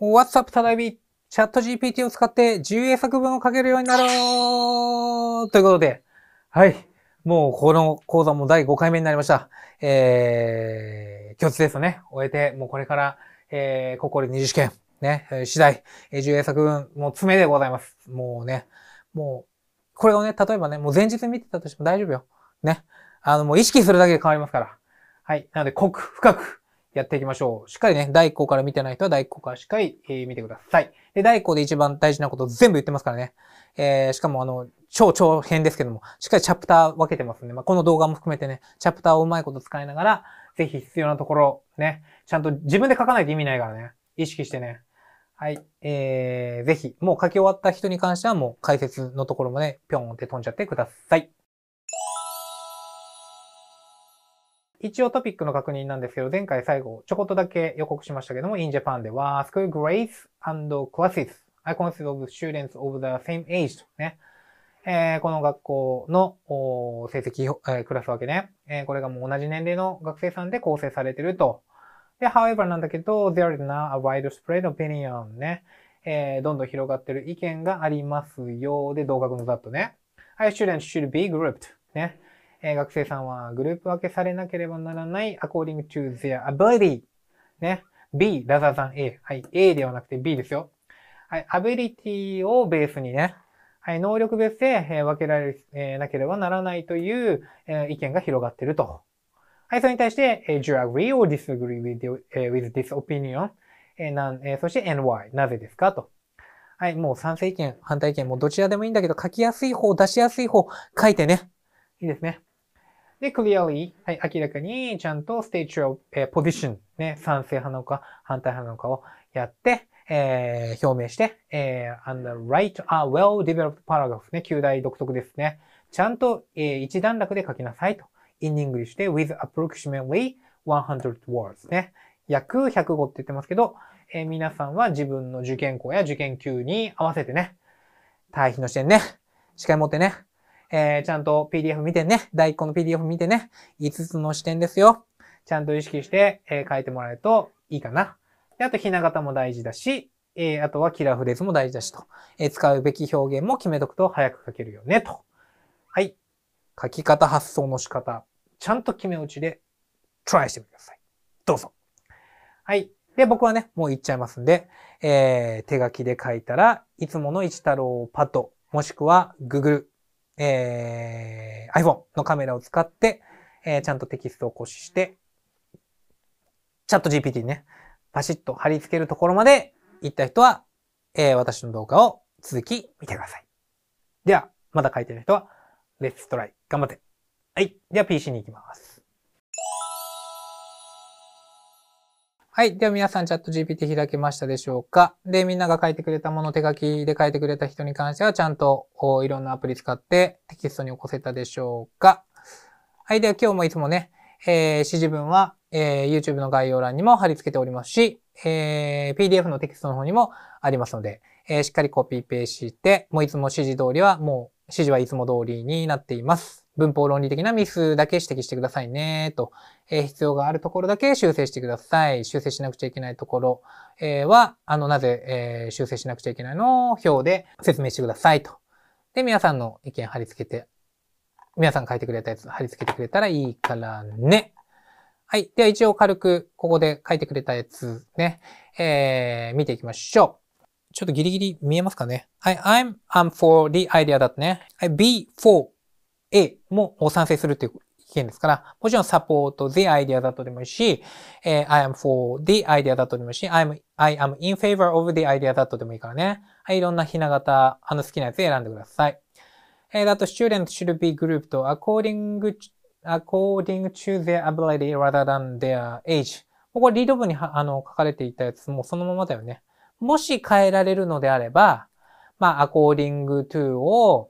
WhatsApp ただいび、チャット GPT を使って10英作文を書けるようになろうということで、はい。もうこの講座も第5回目になりました。えー、共通ですね。終えて、もうこれから、えー、ここで二次試験、ね、次第、10英作文、もう詰めでございます。もうね、もう、これをね、例えばね、もう前日見てたとしても大丈夫よ。ね。あの、もう意識するだけで変わりますから。はい。なので、濃く、深く、やっていきましょう。しっかりね、第1項から見てない人は第1項からしっかり、えー、見てください。で、第1項で一番大事なこと全部言ってますからね。えー、しかもあの、超長編ですけども、しっかりチャプター分けてますんで、まあ、この動画も含めてね、チャプターをうまいこと使いながら、ぜひ必要なところ、ね、ちゃんと自分で書かないと意味ないからね、意識してね。はい。えー、ぜひ、もう書き終わった人に関してはもう解説のところまで、ね、ぴょんって飛んじゃってください。一応トピックの確認なんですけど、前回最後ちょこっとだけ予告しましたけども、in Japan では school grades and classes icons of students of the same age とね、えー、この学校の成績を、えー、暮らすわけね、えー。これがもう同じ年齢の学生さんで構成されてると。で、however なんだけど、there is n o w a widespread opinion ね。えー、どんどん広がってる意見がありますよ。で、同学のざっとね。I students should be grouped ね。えー、学生さんはグループ分けされなければならない according to their ability ね。B, rather than A。はい。A ではなくて B ですよ。はい。ability をベースにね。はい。能力別で、えー、分けられ、えー、なければならないという、えー、意見が広がっていると。はい。それに対して、えー、do you agree or disagree with, the, えー、with this opinion? えー、なん、えー、そして and why? なぜですかと。はい。もう賛成意見、反対意見、もうどちらでもいいんだけど、書きやすい方、出しやすい方、書いてね。いいですね。で、clearly、はい、明らかにちゃんと state your、え position、ね、賛成派なのか反対派なのかをやって、えー、表明して、えー、and write a well-developed paragraph ね、旧大独特ですね。ちゃんと、えー、一段落で書きなさいと。in English で with approximately 100 words ね。約100語って言ってますけど、えー、皆さんは自分の受験校や受験級に合わせてね、対比の視点ね、視界持ってね、えー、ちゃんと PDF 見てね。第1個の PDF 見てね。5つの視点ですよ。ちゃんと意識して、えー、書いてもらえるといいかな。で、あと、ひな形も大事だし、えー、あとはキラーフレーズも大事だしと。えー、使うべき表現も決めとくと早く書けるよね、と。はい。書き方、発想の仕方、ちゃんと決め打ちでトライしてみてください。どうぞ。はい。で、僕はね、もう行っちゃいますんで、えー、手書きで書いたらいつもの一太郎パッド、もしくは Google えー、iPhone のカメラを使って、えー、ちゃんとテキストを固使して、チャット GPT にね、パシッと貼り付けるところまで行った人は、えー、私の動画を続き見てください。では、まだ書いてない人は、レッツトライ。頑張って。はい。では PC に行きます。はい。では皆さんチャット GPT 開けましたでしょうかで、みんなが書いてくれたもの、手書きで書いてくれた人に関しては、ちゃんといろんなアプリ使ってテキストに起こせたでしょうかはい。では今日もいつもね、えー、指示文は、えー、YouTube の概要欄にも貼り付けておりますし、えー、PDF のテキストの方にもありますので、えー、しっかりコピーペーして、もういつも指示通りは、もう指示はいつも通りになっています。文法論理的なミスだけ指摘してくださいね、と。えー、必要があるところだけ修正してください。修正しなくちゃいけないところ、えー、は、あの、なぜ、えー、修正しなくちゃいけないのを表で説明してください、と。で、皆さんの意見貼り付けて、皆さん書いてくれたやつ貼り付けてくれたらいいからね。はい。では一応軽く、ここで書いてくれたやつね、えー、見ていきましょう。ちょっとギリギリ見えますかねはい。I'm, I'm for the idea that ね。い。be for A も賛成するという意見ですから、もちろん s u p p o r the t idea だとでもいいし、え I am for the idea だとでもいいし、I am, I am in favor of the idea だとでもいいからね。はい、いろんなひな型、あの好きなやつ選んでください。えー、だと、students should be grouped according, according to their ability rather than their age. ここリード部にあの書かれていたやつもそのままだよね。もし変えられるのであれば、まあ、according to を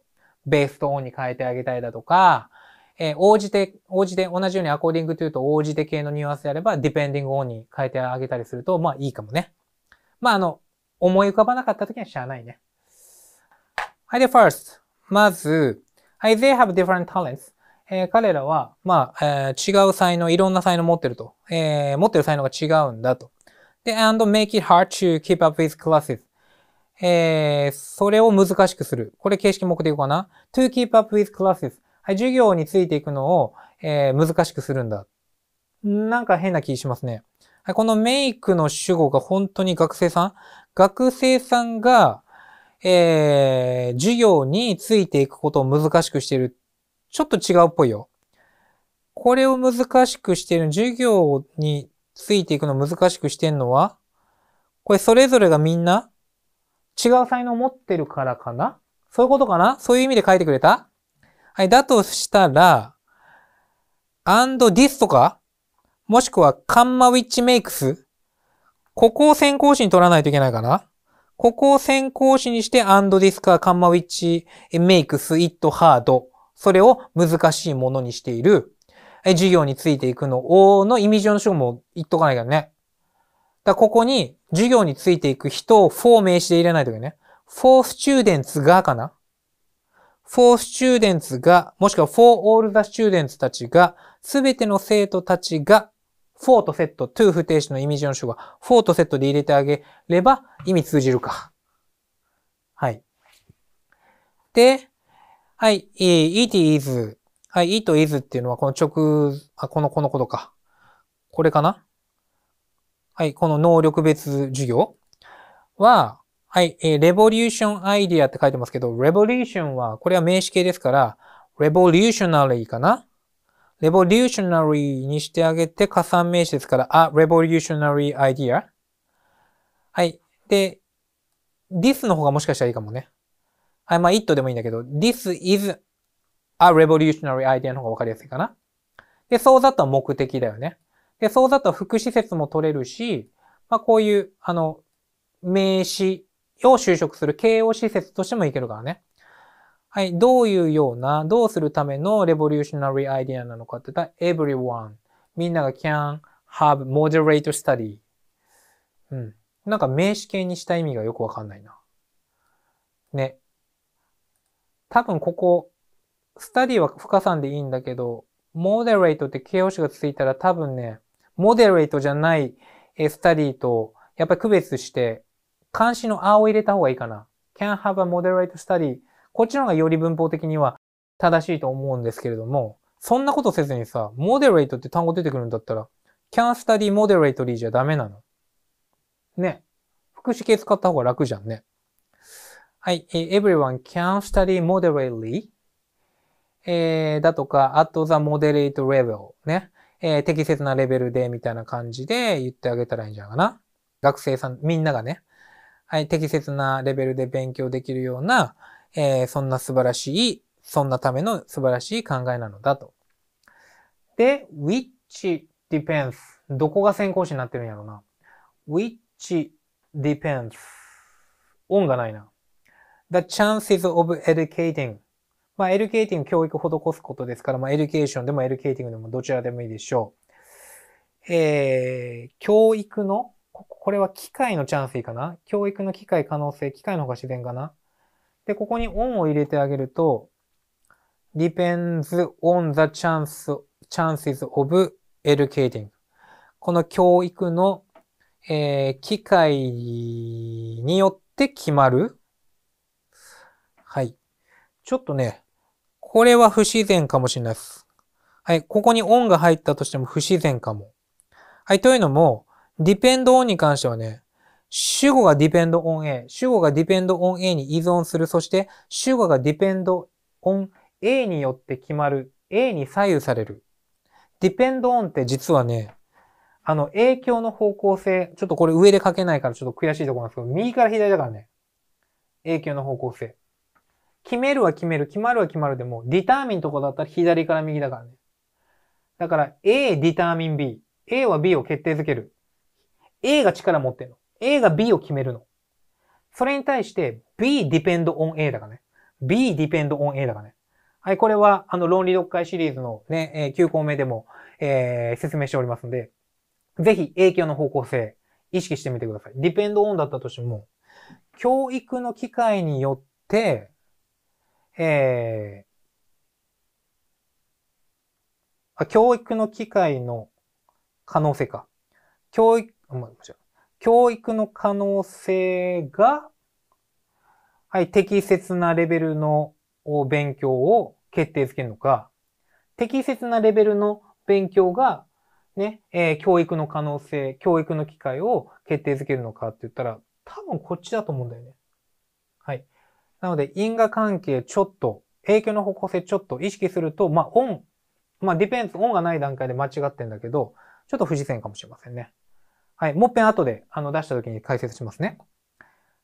ベースとオンに変えてあげたいだとか、えー、応じて、応じて、同じようにアコーディングというと応じて系のニュアンスであれば、ディペンディングオンに変えてあげたりすると、まあいいかもね。まああの、思い浮かばなかった時はしゃあないね。はい、で、first。まず、はい、they have different talents. えー、彼らは、まあ、えー、違う才能、いろんな才能を持ってると。えー、持ってる才能が違うんだと。で、and make it hard to keep up with classes. えー、それを難しくする。これ形式目的かな ?to keep up with classes。はい、授業についていくのを、えー、難しくするんだ。なんか変な気しますね。はい、このメイクの主語が本当に学生さん学生さんが、えー、授業についていくことを難しくしてる。ちょっと違うっぽいよ。これを難しくしてる、授業についていくの難しくしてんのはこれそれぞれがみんな違う才能を持ってるからかなそういうことかなそういう意味で書いてくれたはい。だとしたら、and this とか、もしくはカンマウィッチメイクス。ここを先行詞に取らないといけないかなここを先行詞にして and this かカンマウィッチメイクスイットハ it hard それを難しいものにしている。授業についていくのをの意味上の主語も言っとかないからね。だここに授業についていく人を for 名詞で入れないといけない。for students がかな for students が、もしくは for all the students たちが、すべての生徒たちが、for とセット、to 不定詞のイミジの主語、for とセットで入れてあげれば意味通じるか。はい。で、はい、it is, はい、it is っていうのはこの直、あ、この、このことか。これかなはい、この能力別授業は、はい、えー、レボリューションアイディアって書いてますけど、レボリューションは、これは名詞形ですから、レボリューショナリーかなレボリューショナリーにしてあげて、加算名詞ですから、あ、レボリューショナリーアイディア。はい。で、this の方がもしかしたらいいかもね。はい、まあ、it でもいいんだけど、this is a revolutionary idea の方がわかりやすいかな。で、そうだとは目的だよね。で、そうだと副施設も取れるし、まあこういう、あの、名詞を就職する形容施設としてもいけるからね。はい。どういうような、どうするためのレボリューショナリーアイディアなのかって言ったら、everyone。みんなが can have moderate study。うん。なんか名詞形にした意味がよくわかんないな。ね。多分ここ、study は不加算でいいんだけど、moderate って形容詞がついたら多分ね、モデレートじゃないスタディと、やっぱり区別して、監視の R を入れた方がいいかな。can have a moderate study。こっちの方がより文法的には正しいと思うんですけれども、そんなことせずにさ、moderate って単語出てくるんだったら、can study moderately じゃダメなの。ね。副詞形使った方が楽じゃんね。はい。everyone can study moderately、えー、だとか、at the moderate level ね。えー、適切なレベルで、みたいな感じで言ってあげたらいいんじゃないかな。学生さん、みんながね、はい、適切なレベルで勉強できるような、えー、そんな素晴らしい、そんなための素晴らしい考えなのだと。で、which depends。どこが先行詞になってるんやろうな。which depends. 音がないな。The chances of educating まあ、エデュケーティング、教育を施すことですから、まあ、エデュケーションでもエデュケーティングでもどちらでもいいでしょう。えー、教育の、これは機械のチャンスいいかな教育の機械可能性、機械の方が自然かなで、ここにオンを入れてあげると、depends on the chance, chances of educating. この教育の、えー、機会によって決まる。はい。ちょっとね、これは不自然かもしれないです。はい。ここにオンが入ったとしても不自然かも。はい。というのも、depend on に関してはね、主語が depend on A、主語が depend on A に依存する、そして主語が depend on A によって決まる、A に左右される。depend on って実はね、あの、影響の方向性、ちょっとこれ上で書けないからちょっと悔しいところなんですけど、右から左だからね。影響の方向性。決めるは決める、決まるは決まるでも、ディターミンとかだったら左から右だからね。だから A ディターミン B。A は B を決定づける。A が力持ってるの。A が B を決めるの。それに対して B depend on A だからね。B depend on A だからね。はい、これはあの論理読解シリーズのね、えー、9項目でも、えー、説明しておりますので、ぜひ影響の方向性意識してみてください。depend on だったとしても、教育の機会によってえー、教育の機会の可能性か。教育、教育の可能性が、はい、適切なレベルの勉強を決定づけるのか、適切なレベルの勉強が、ね、えー、教育の可能性、教育の機会を決定づけるのかって言ったら、多分こっちだと思うんだよね。はい。なので、因果関係ちょっと、影響の方向性ちょっと意識すると、まあ、オン、まあ、ディペンス、オンがない段階で間違ってんだけど、ちょっと不自然かもしれませんね。はい。もう一遍後で、あの、出した時に解説しますね。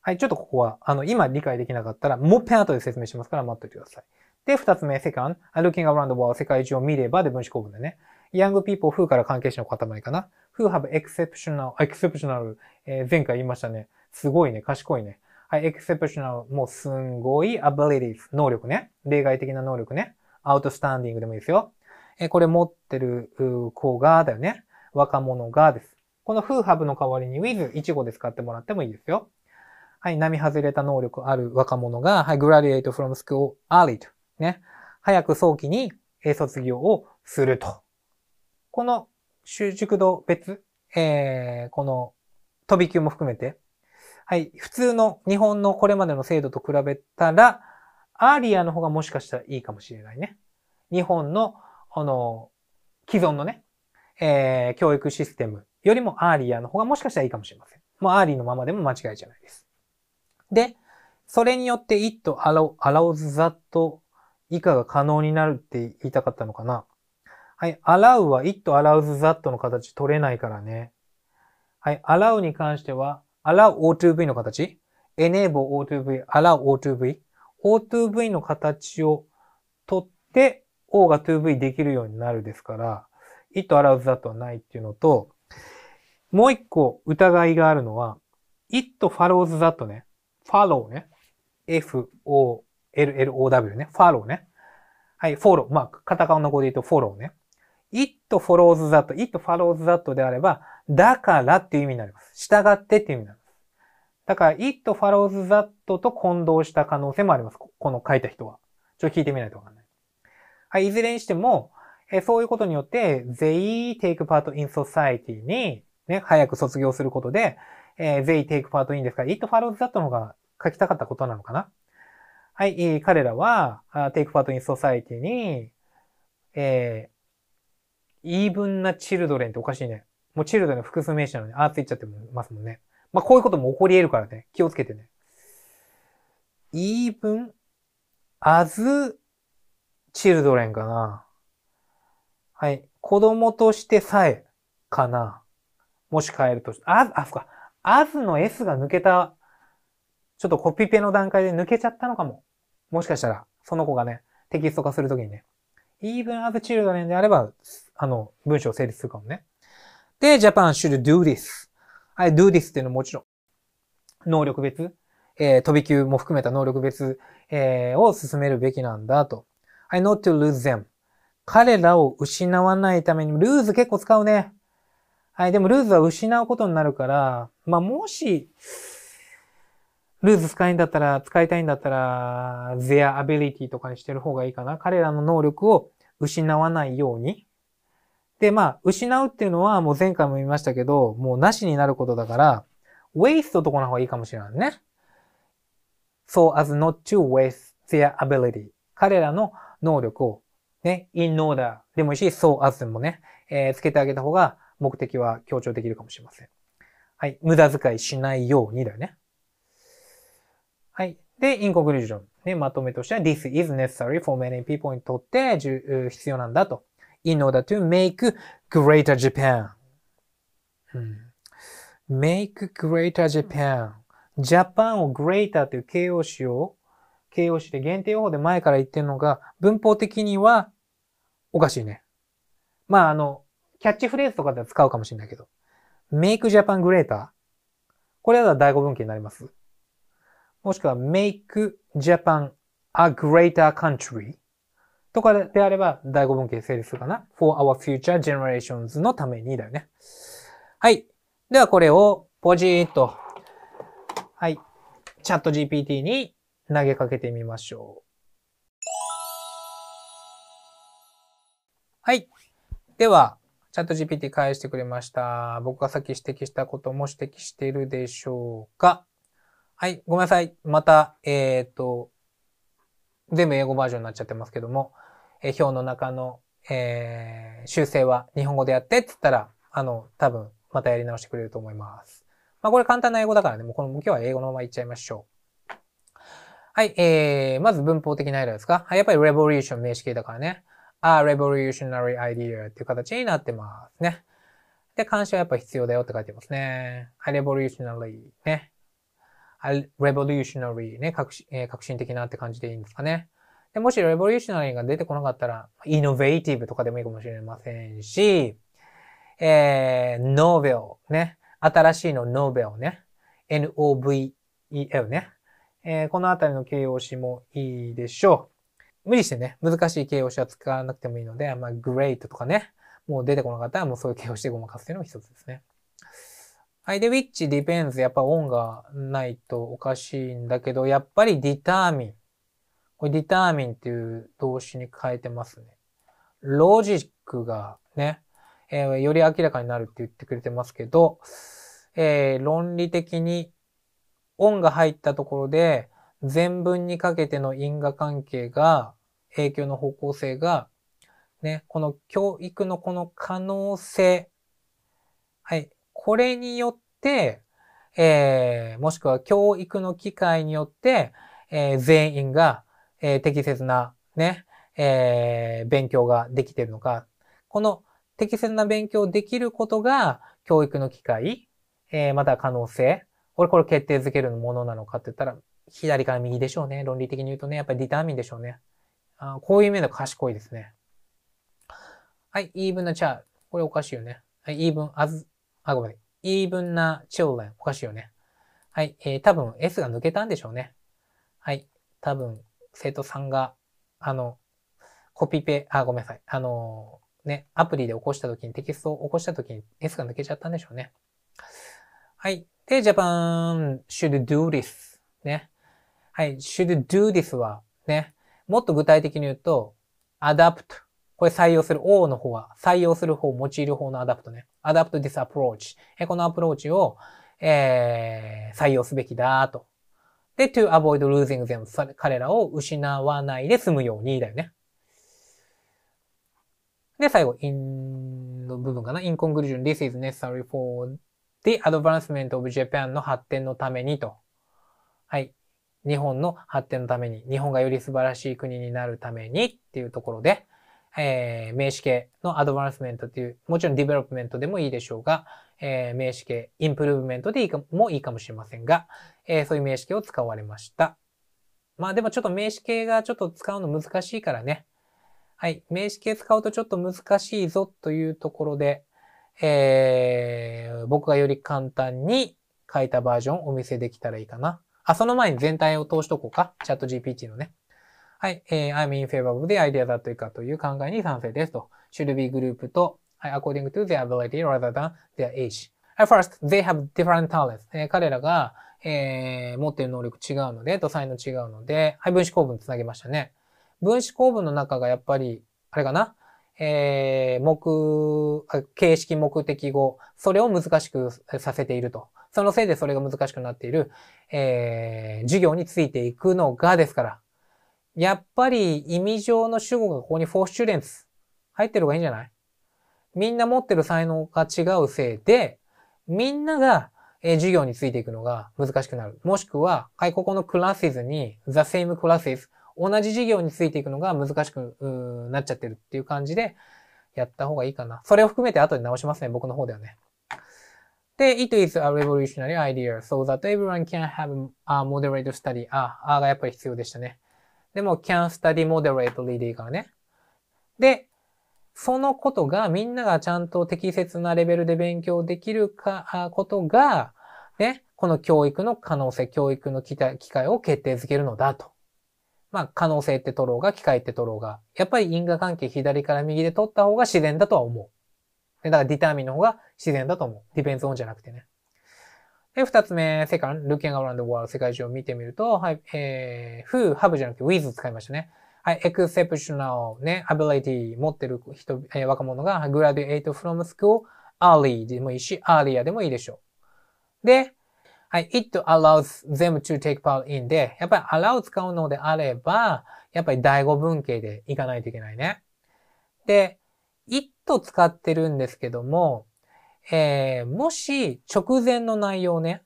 はい。ちょっとここは、あの、今理解できなかったら、もう一遍後で説明しますから待っておいてください。で、二つ目、セカン、looking around the world 世界中を見ればで分子構文でね。young people who から関係者の塊かな。who have exceptional, exceptional、えー、前回言いましたね。すごいね、賢いね。はい、exceptional もうすんごい abilities 能力ね。例外的な能力ね。outstanding でもいいですよ。え、これ持ってる子がだよね。若者がです。この who have の代わりに with 1語で使ってもらってもいいですよ。はい、並外れた能力ある若者が、はい、graduate from school early と。ね。早く早期に卒業をすると。この、習熟度別、えー、この、飛び級も含めて、はい、普通の日本のこれまでの制度と比べたら、アーリアの方がもしかしたらいいかもしれないね。日本の、あの、既存のね、えー、教育システムよりもアーリアの方がもしかしたらいいかもしれません。もうアーリーのままでも間違いじゃないです。で、それによって it allows that 以下が可能になるって言いたかったのかな。はい、allow は it allows that の形取れないからね。はい、allow に関しては allow O2V の形、enable O2V、allow O2V、O2V の形を取って O が 2V できるようになるですから、it allows that はないっていうのと、もう一個疑いがあるのは、it follows that ね。follow ね。f, o, l, l, o, w ね。follow ね。はい、follow。まあ、カタカナの語で言うと follow ね。it follows that, it follows that であれば、だからっていう意味になります。従ってっていう意味になります。だから、it follows that と混同した可能性もあります。この書いた人は。ちょっと聞いてみないとわかんない。はい、いずれにしても、えそういうことによって、they take part in society に、ね、早く卒業することで、えー、they take part in ですから、it follows that の方が書きたかったことなのかな。はい、え彼らは、take part in society に、えー、イーブンなチルドレンっておかしいね。もうチルドの複数名詞なのに、あーついちゃってますもんね。まあ、こういうことも起こり得るからね。気をつけてね。even as children かな。はい。子供としてさえかな。もし変えるとあ、あ、そっか。as の s が抜けた、ちょっとコピペの段階で抜けちゃったのかも。もしかしたら、その子がね、テキスト化するときにね。even as children であれば、あの、文章を成立するかもね。で、Japan should do this. はい、do this っていうのももちろん、能力別、えー、飛び級も含めた能力別、えー、を進めるべきなんだと。I not to lose them. 彼らを失わないために、ルーズ結構使うね。はい、でもルーズは失うことになるから、まあ、もし、ルーズ使いんだったら、使いたいんだったら、their ability とかにしてる方がいいかな。彼らの能力を失わないように。で、まあ、失うっていうのはもう前回も言いましたけど、もうなしになることだから、waste とこの方がいいかもしれないね。so as not to waste their ability. 彼らの能力を、ね、in order でもいいし、so as もね、えー、つけてあげた方が目的は強調できるかもしれません。はい。無駄遣いしないようにだよね。はい。で、インコクルージョン。ね、まとめとしては、this is necessary for many people にとって必要なんだと。in order to make greater Japan. make greater Japan. ジャパンを greater という形容詞を、形容詞で限定用法で前から言ってるのが、文法的にはおかしいね。まあ、あの、キャッチフレーズとかでは使うかもしれないけど。make Japan greater。これは第五文型になります。もしくは make Japan a greater country。とかであれば、第5文型成立するかな ?for our future generations のためにだよね。はい。ではこれをポジーっと、はい。チャット GPT に投げかけてみましょう。はい。では、チャット GPT 返してくれました。僕がさっき指摘したことも指摘しているでしょうかはい。ごめんなさい。また、えっ、ー、と、全部英語バージョンになっちゃってますけども。え表の中の、えー、修正は日本語でやってって言ったら、あの、多分、またやり直してくれると思います。まあ、これ簡単な英語だからね、もうこの、今日は英語のままいっちゃいましょう。はい、えー、まず文法的なアイですかはい、やっぱり revolution 名詞形だからね。あ、revolutionary idea っていう形になってますね。で、監視はやっぱ必要だよって書いてますね。はい、revolutionary ね。revolutionary ね、革新,、えー、革新的なって感じでいいんですかね。で、もしレボリューショナリーが出てこなかったら、イノベーティブとかでもいいかもしれませんし、えー、ノーベルね。新しいのノーベルね。N-O-V-E-L ね。えー、このあたりの形容詞もいいでしょう。無理してね、難しい形容詞は使わなくてもいいので、まあ、グレ e トとかね。もう出てこなかったら、もうそういう形容詞でごまかすというのも一つですね。はい。で、which depends やっぱ音がないとおかしいんだけど、やっぱり determine これ determine っていう動詞に変えてますね。ロジックがね、えー、より明らかになるって言ってくれてますけど、えー、論理的に音が入ったところで、全文にかけての因果関係が、影響の方向性が、ね、この教育のこの可能性、はい、これによって、えー、もしくは教育の機会によって、えー、全員がえー、適切なね、えー、勉強ができてるのか、この適切な勉強できることが教育の機会、えー、また可能性、これこれ決定づけるものなのかって言ったら、左から右でしょうね。論理的に言うとね、やっぱりディターミンでしょうね。あこういう面で賢いですね。はい、even a child。これおかしいよね。はい、even as、あ、ごめん。even a children。おかしいよね。はい、えー、多分 S が抜けたんでしょうね。はい、多分生徒さんが、あの、コピペ、あ、ごめんなさい。あの、ね、アプリで起こした時に、テキストを起こした時に S が抜けちゃったんでしょうね。はい。で、Japan should do this ね。はい。should do this はね、もっと具体的に言うと、adapt これ採用する O の方は、採用する方、用いる方のアダプトね。アダプト this approach。このアプローチを、えー、採用すべきだとで、to avoid losing them 彼らを失わないで済むようにだよね。で、最後、in の部分かな。in conclusion, this is necessary for the advancement of Japan の発展のためにと。はい。日本の発展のために、日本がより素晴らしい国になるためにっていうところで、えー、名詞形の advancement っていう、もちろんディベロップメントでもいいでしょうが、えー、名詞形、インプルーブメントでいいかもいいかもしれませんが、えー、そういう名詞形を使われました。まあでもちょっと名詞形がちょっと使うの難しいからね。はい。名詞形使うとちょっと難しいぞというところで、えー、僕がより簡単に書いたバージョンをお見せできたらいいかな。あ、その前に全体を通しとこうか。チャット GPT のね。はい。えー、I'm in favor of the idea that 以下という考えに賛成ですと。should be グループと according to their ability rather than their age. At first, they have different talents. え彼らが、えー、持っている能力違うので、と才能違うので、はい、分子構文つなげましたね。分子構文の中がやっぱり、あれかなえー、目、形式目的語、それを難しくさせていると。そのせいでそれが難しくなっている、えー、授業についていくのがですから。やっぱり意味上の主語がここに for students 入ってる方がいいんじゃないみんな持ってる才能が違うせいで、みんなが、え授業についていくのが難しくなる。もしくは、はい、ここのクラスズに、the same classes、同じ授業についていくのが難しくなっちゃってるっていう感じで、やった方がいいかな。それを含めて後で直しますね、僕の方ではね。で、it is a revolutionary idea so that everyone can have a moderate study. あ、あがやっぱり必要でしたね。でも、can study moderately でいいからね。で、そのことがみんながちゃんと適切なレベルで勉強できるか、ことが、ね、この教育の可能性、教育の機会を決定づけるのだと。まあ、可能性って取ろうが、機会って取ろうが、やっぱり因果関係左から右で取った方が自然だとは思う。だからディターミンの方が自然だと思う。ディペンスオンじゃなくてね。で、二つ目、セカン、ルーケンアランドワール世界中を見てみると、はい、えー、フー、ハブじゃなくてウィズ使いましたね。はい、エクセプショナルね、アビリティ持ってる人、えー、若者が、グラデュエイトフロムスクール、アーリーでもいいし、アーリアでもいいでしょう。で、はい、it allows them to take part in で、やっぱり allow 使うのであれば、やっぱり第五文型でいかないといけないね。で、it 使ってるんですけども、えー、もし直前の内容ね、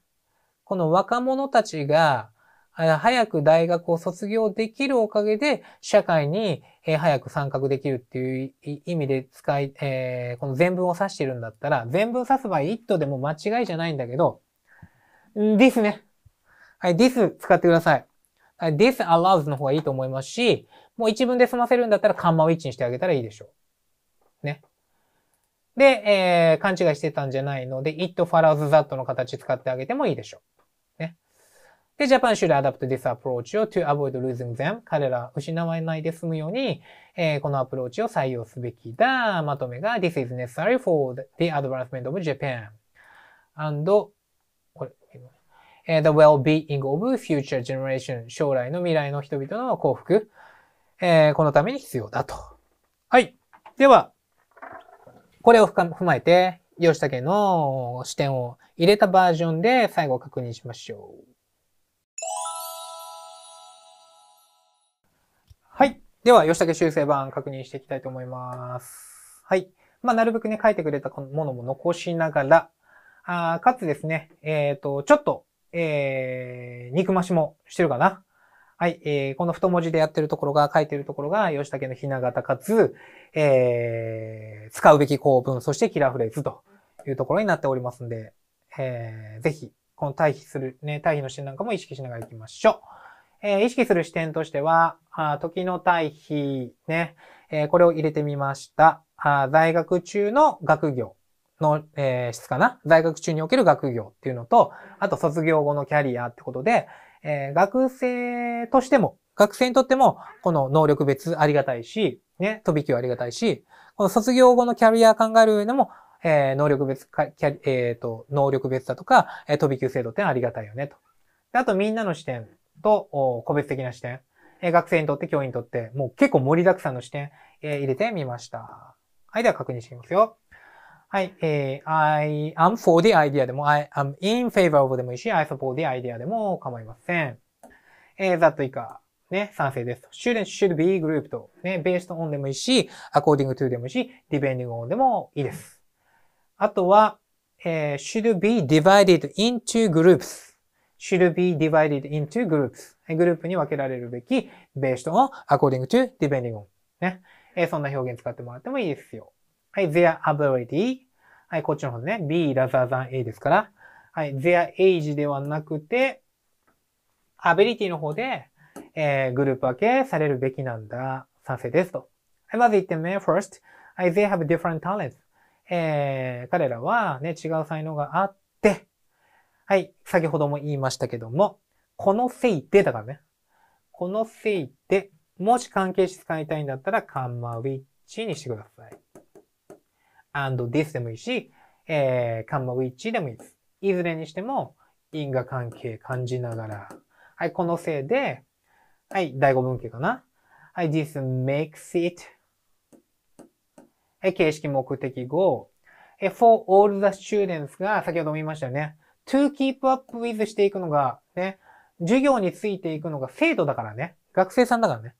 この若者たちが早く大学を卒業できるおかげで、社会に早く参画できるっていう意味で使い、えー、この全文を指してるんだったら、全文指す場合、一途でも間違いじゃないんだけど、this ね。はい、this 使ってください。はい、this allows の方がいいと思いますし、もう一文で済ませるんだったら、カンマを1にしてあげたらいいでしょう。ね。で、えー、勘違いしてたんじゃないので、it follows that の形使ってあげてもいいでしょう。で、Japan should adapt this approach to avoid losing them 彼ら失われないで済むように、えー、このアプローチを採用すべきだ。まとめが This is necessary for the advancement of Japan and これ、the well-being of future generation 将来の未来の人々の幸福、えー、このために必要だと。はい。では、これを踏まえて、吉武の視点を入れたバージョンで最後確認しましょう。はい。では、吉武修正版確認していきたいと思います。はい。まあ、なるべくね、書いてくれたものも残しながら、あかつですね、えっ、ー、と、ちょっと、えー、肉増しもしてるかな。はい、えー、この太文字でやってるところが、書いてるところが、吉武のひな形かつ、えー、使うべき構文、そしてキラーフレーズというところになっておりますんで、えー、ぜひ、この対比する、ね、対比の視点なんかも意識しながらいきましょう。えー、意識する視点としては、あ時の対比ね、えー、これを入れてみました。あ在学中の学業の、えー、質かな在学中における学業っていうのと、あと卒業後のキャリアってことで、えー、学生としても、学生にとっても、この能力別ありがたいし、ね、飛び級ありがたいし、この卒業後のキャリア考える上でも、えー、能力別か、キャリ、えっ、ー、と、能力別だとか、えー、飛び級制度ってありがたいよね、と。あと、みんなの視点と個別的な視点、学生にとって教員にとって、もう結構盛りだくさんの視点、入れてみました。はい、では確認してみますよ。はい、えー、I am for the idea でも、I am in favor of でもいいし、I support the idea でも構いません。えー、ざっとい以下、ね、賛成です。students should be grouped ね、based on でもいいし、according to でもいいし、depending on でもいいです。あとは、えー、should be divided into groups should be divided into groups。グループに分けられるべき based on according to depending on。ね。えそんな表現使ってもらってもいいですよ。はい、their ability。はい、こっちの方でね。B rather than A ですから。はい、their age ではなくて、ability の方で、えー、グループ分けされるべきなんだ。賛成ですと。はい、まず1点目。first, they have different talents. えー、彼らはね、違う才能があって、はい。先ほども言いましたけども、このせいでだからね。このせいで、もし関係詞使いたいんだったら、カンマ which にしてください。and this でもいいし、えー、カンマ which でもいいです。いずれにしても、因果関係感じながら、はい、このせいで、はい、第五文型かな。はい、this makes it 形式目的語。for all the students が先ほども言いましたよね。to keep up with していくのが、ね、授業についていくのが生徒だからね。学生さんだからね。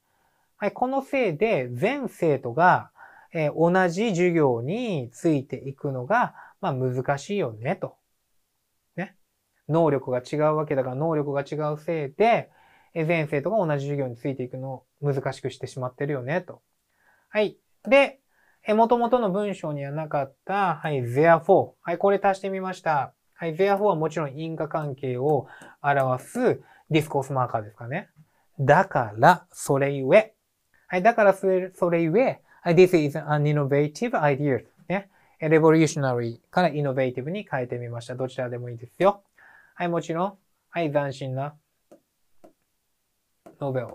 はい、このせいで全生徒が、えー、同じ授業についていくのが、まあ難しいよね、と。ね。能力が違うわけだから、能力が違うせいで、えー、全生徒が同じ授業についていくのを難しくしてしまってるよね、と。はい。で、えー、元々の文章にはなかった、はい、therefore。はい、これ足してみました。はい、therefore はもちろん因果関係を表すディスコースマーカーですかね。だから、それゆえ。はい、だからそれ、それゆえ、はい、this is an innovative idea. ね。revolutionary から innovative に変えてみました。どちらでもいいですよ。はい、もちろん。はい、斬新な。ノベル。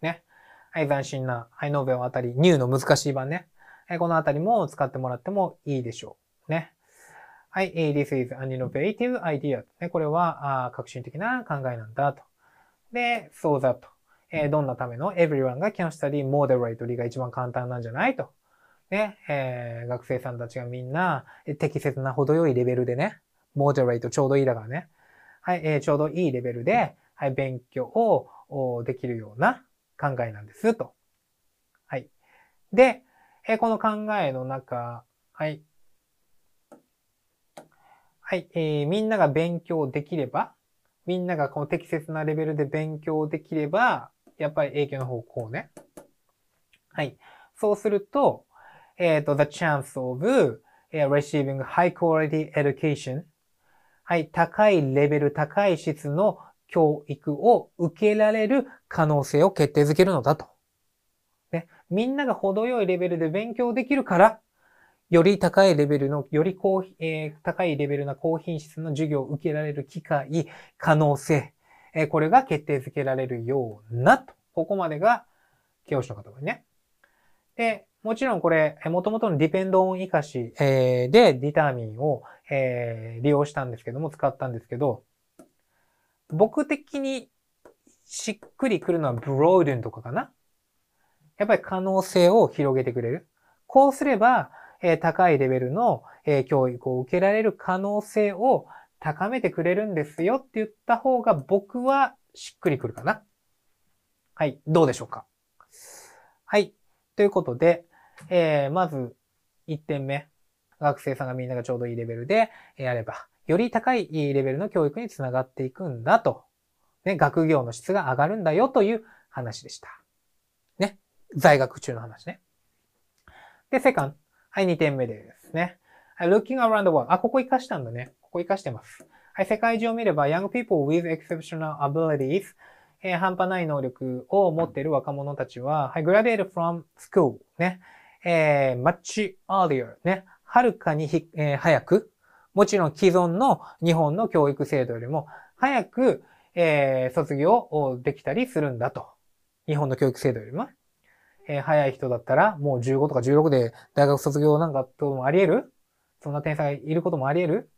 ね。はい、斬新な。はい、ノベルあたり、ニューの難しい版ね。はい、このあたりも使ってもらってもいいでしょう。ね。はい、this is an innovative idea ね。これは、あ革新的な考えなんだと。で、そうだと。えー、どんなための everyone が can study moderately が一番簡単なんじゃないと。ね、えー、学生さんたちがみんな適切な程よいレベルでね、moderate ちょうどいいだからね。はい、えー、ちょうどいいレベルで、はい、勉強をできるような考えなんですと。はい。で、えー、この考えの中、はい、はい、えー、みんなが勉強できれば、みんながこの適切なレベルで勉強できれば、やっぱり影響の方向ね。はい。そうすると、えっ、ー、と、the chance of、receiving high quality education はい、高いレベル、高い質の教育を受けられる可能性を決定づけるのだと。ね、みんなが程よいレベルで勉強できるから、より高いレベルの、より高、えー、高いレベルな高品質の授業を受けられる機会、可能性、えー、これが決定づけられるような、と。ここまでが、教師の方がね。で、もちろんこれ、もともとのディペンドオン生かし、えー、で、ディターミンを、えー、利用したんですけども、使ったんですけど、僕的にしっくりくるのはブローデンとかかなやっぱり可能性を広げてくれる。こうすれば、え高いレベルの、え教育を受けられる可能性を高めてくれるんですよって言った方が僕はしっくりくるかな。はい。どうでしょうかはい。ということで、えー、まず1点目。学生さんがみんながちょうどいいレベルでやれば、より高いレベルの教育につながっていくんだと。ね、学業の質が上がるんだよという話でした。ね。在学中の話ね。で、セカンはい、2点目ですね。はい、looking around the world. あ、ここ活かしたんだね。ここ活かしてます。はい、世界中を見れば、young people with exceptional abilities、えー、半端ない能力を持っている若者たちは、はい、graduate from school ね、えー、much earlier ね、はるかにひ、えー、早く、もちろん既存の日本の教育制度よりも、早く、えー、卒業できたりするんだと。日本の教育制度よりも。えー、早い人だったら、もう15とか16で大学卒業なんかともあり得るそんな天才いることもあり得る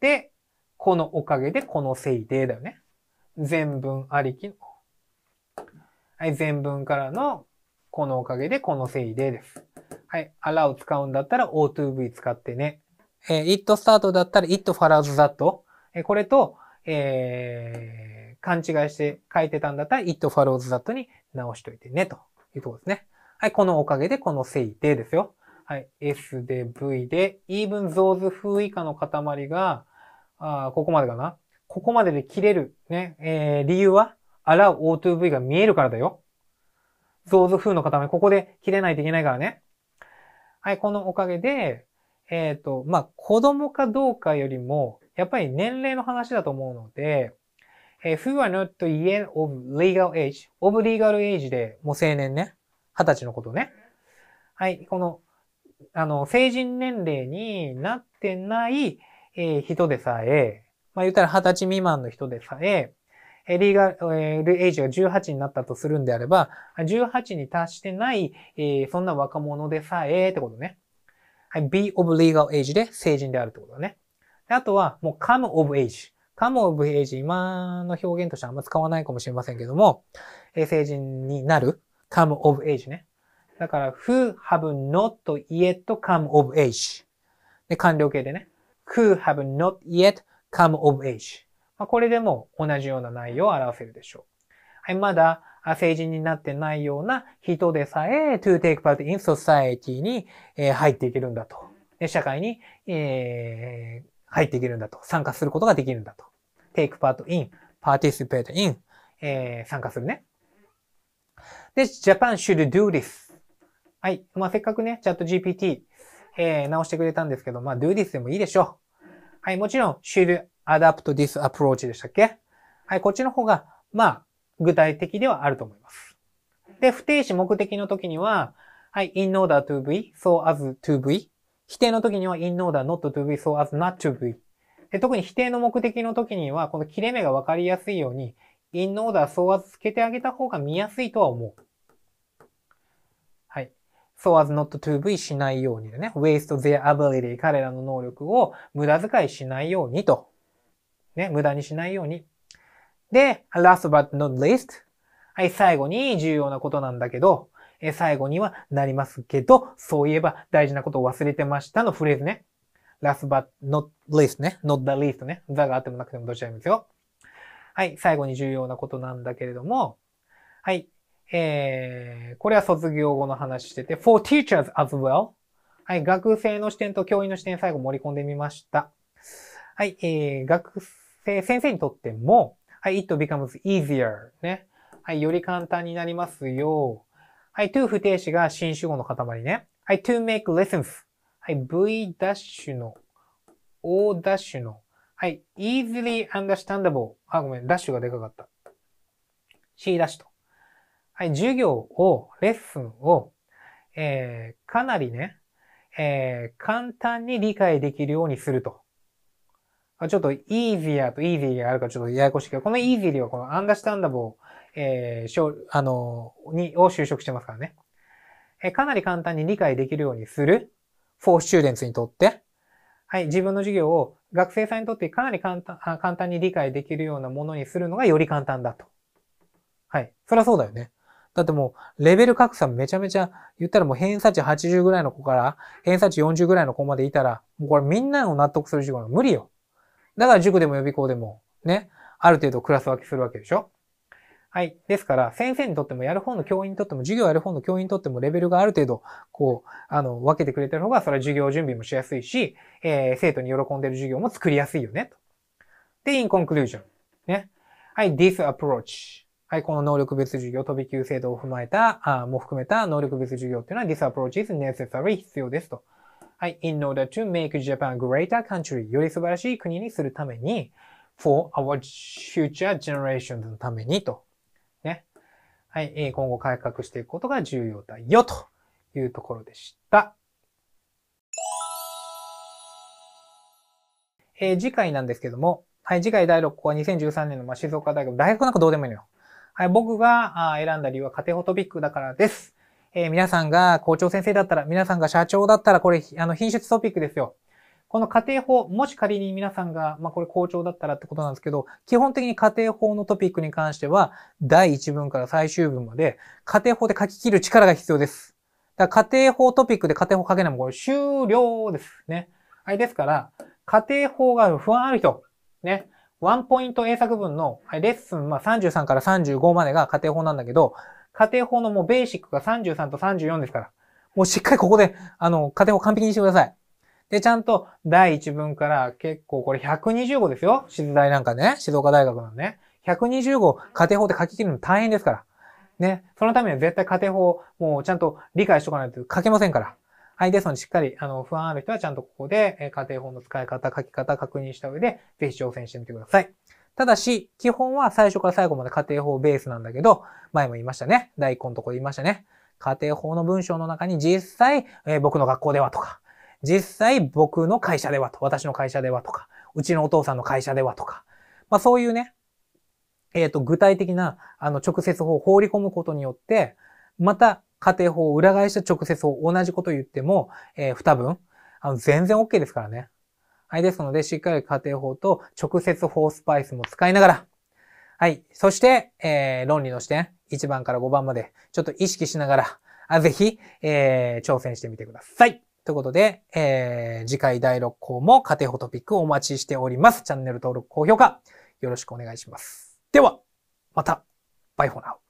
で、このおかげでこのせいでだよね。全文ありきの。はい、全文からの、このおかげでこのせいです。はい、あらを使うんだったら O2V 使ってね。えー、it start だったら it follows that。えー、これと、えー、勘違いして書いてたんだったら it follows that に直しといてねと。いうところですね。はい、このおかげでこの正定ですよ。はい、S で V で、even those w 風以下の塊が、あここまでかな。ここまでで切れる。ね、えー、理由は、allow O to V が見えるからだよ。ゾー o 風の塊、ここで切れないといけないからね。はい、このおかげで、えっ、ー、と、まあ、子供かどうかよりも、やっぱり年齢の話だと思うので、え who are not yet of legal age, of legal age で、もう青年ね。二十歳のことね。はい、この、あの、成人年齢になってない、えー、人でさえ、まあ言ったら二十歳未満の人でさえ、えリーガル、えー、エイジが18になったとするんであれば、18に達してない、えー、そんな若者でさえ、ってことね。はい、be of legal age で成人であるってことだね。あとは、もう come of age。かも不平人、今の表現としてはあんま使わないかもしれませんけども、え成人になる come of age ね。だから、who have not yet come of age。で、完了形でね。who have not yet come of age。まあ、これでも同じような内容を表せるでしょう。はい、まだ成人になってないような人でさえ to take part in society に、え入っていけるんだと。で社会に、え入っていけるんだと。参加することができるんだと。take part in, participate in, えー、参加するね。で、Japan should do this. はい。まあ、せっかくね、チャット GPT、えー、直してくれたんですけど、まあ、do this でもいいでしょう。はい。もちろん、should adapt this approach でしたっけはい。こっちの方が、まあ、具体的ではあると思います。で、不定詞目的の時には、はい。in order to be, so as to be, 否定の時には in order not to be so as not to be。で特に否定の目的の時には、この切れ目がわかりやすいように、in order so as つけてあげた方が見やすいとは思う。はい。so as not to be しないようにね。waste their ability 彼らの能力を無駄遣いしないようにと。ね、無駄にしないように。で、last but not least。はい、最後に重要なことなんだけど、え最後にはなりますけど、そういえば大事なことを忘れてましたのフレーズね。last but not least ね。not the least ね。the があってもなくてもどちらでもいいですよ。はい。最後に重要なことなんだけれども、はい。えー、これは卒業後の話してて、for teachers as well。はい。学生の視点と教員の視点最後盛り込んでみました。はい。えー、学生、先生にとっても、はい。it becomes easier ね。はい。より簡単になりますよ。はい、to 不定詞が新主語の塊ね。はい、to make lessons。はい、v ダッシュの、o ダッシュの、はい、easily understandable。あ、ごめん、ダッシュがでかかった。c ダッシュと。はい、授業を、レッスンを、えー、かなりね、えー、簡単に理解できるようにすると。ちょっと easier と easy があるからちょっとややこしいけど、この easily はこの understandable えー、あの、に、を就職してますからね。えー、かなり簡単に理解できるようにする、フォースチューデンツにとって、はい、自分の授業を学生さんにとってかなり簡単、簡単に理解できるようなものにするのがより簡単だと。はい。そりゃそうだよね。だってもう、レベル格差めちゃめちゃ、言ったらもう偏差値80ぐらいの子から、偏差値40ぐらいの子までいたら、もうこれみんなの納得する授業は無理よ。だから塾でも予備校でも、ね、ある程度クラス分けするわけでしょはい。ですから、先生にとっても、やる方の教員にとっても、授業やる方の教員にとっても、レベルがある程度、こう、あの、分けてくれてる方が、それは授業準備もしやすいし、えー、生徒に喜んでる授業も作りやすいよね、と。で、in conclusion。ね。はい、this approach。はい、この能力別授業、飛び級制度を踏まえた、あも含めた能力別授業っていうのは、this approach is necessary 必要ですと。はい、in order to make Japan greater country より素晴らしい国にするために、for our future generations のためにと。はい、えー、今後改革していくことが重要だよというところでした。えー、次回なんですけども、はい、次回第6項は2013年の、まあ、静岡大学、大学なんかどうでもいいのよ。はい、僕が選んだ理由は家庭ホトピックだからです。えー、皆さんが校長先生だったら、皆さんが社長だったら、これ、あの、品質トピックですよ。この家庭法、もし仮に皆さんが、まあこれ校長だったらってことなんですけど、基本的に家庭法のトピックに関しては、第1文から最終文まで、家庭法で書き切る力が必要です。だから家庭法トピックで家庭法書けないもこれ終了ですね。はい、ですから、家庭法が不安ある人、ね、ワンポイント英作文の、はい、レッスン、まあ、33から35までが家庭法なんだけど、家庭法のもうベーシックが33と34ですから、もうしっかりここで、あの、家庭法完璧にしてください。で、ちゃんと第1文から結構これ120号ですよ。静大なんかね、静岡大学のね。120号家庭法って書き切るの大変ですから。ね。そのためには絶対家庭法もうちゃんと理解しとかないと書けませんから。はい。ですので、しっかり、あの、不安ある人はちゃんとここで、家庭法の使い方、書き方確認した上で、ぜひ挑戦してみてください。ただし、基本は最初から最後まで家庭法ベースなんだけど、前も言いましたね。第根のとこ言いましたね。家庭法の文章の中に実際、えー、僕の学校ではとか、実際僕の会社ではと、私の会社ではとか、うちのお父さんの会社ではとか、まあそういうね、えっ、ー、と、具体的な、あの、直接法を放り込むことによって、また、家庭法を裏返した直接法、同じこと言っても、えー、多分、あの、全然 OK ですからね。はい、ですので、しっかり家庭法と直接法スパイスも使いながら、はい、そして、えー、論理の視点、1番から5番まで、ちょっと意識しながら、あぜひ、えー、挑戦してみてください。ということで、えー、次回第6項も家庭法トピックをお待ちしております。チャンネル登録、高評価、よろしくお願いします。では、また、バイフォーナウ。